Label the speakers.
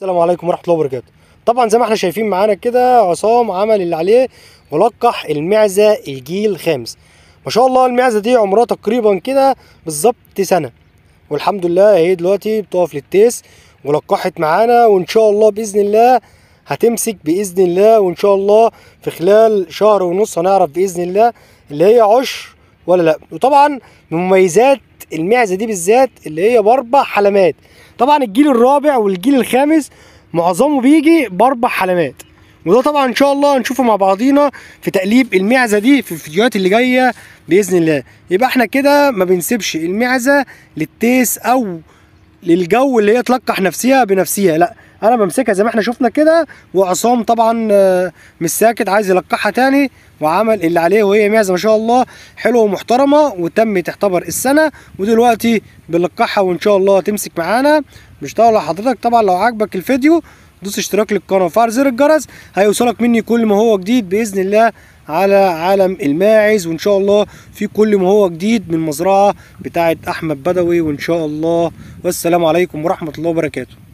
Speaker 1: السلام عليكم ورحمه الله وبركاته طبعا زي ما احنا شايفين معانا كده عصام عمل اللي عليه ملقح المعزه الجيل الخامس ما شاء الله المعزه دي عمرها تقريبا كده بالظبط سنه والحمد لله اهي دلوقتي بتقف للتيس ولقحت معانا وان شاء الله باذن الله هتمسك باذن الله وان شاء الله في خلال شهر ونص هنعرف باذن الله اللي هي عشر ولا لا وطبعا من مميزات المعزه دي بالذات اللي هي باربع حلمات طبعا الجيل الرابع والجيل الخامس معظمه بيجي باربع حلمات وده طبعا ان شاء الله هنشوفه مع بعضينا في تقليب المعزه دي في الفيديوهات اللي جايه باذن الله يبقى احنا كده ما بنسيبش المعزه للتيس او للجو اللي هي تلقح نفسها بنفسها لا انا بمسكها زي ما احنا شفنا كده وعصام طبعا آه، مش ساكت عايز يلقحها تاني وعمل اللي عليه وهي معزه ما شاء الله حلوه ومحترمه وتم تعتبر السنه ودلوقتي بنلقحها وان شاء الله تمسك معانا مش طاوله حضرتك طبعا لو عجبك الفيديو دوس اشتراك للقناه وفعل زر الجرس هيوصلك مني كل ما هو جديد باذن الله على عالم الماعز وان شاء الله في كل ما هو جديد من مزرعة بتاعه احمد بدوي وان شاء الله والسلام عليكم ورحمه الله وبركاته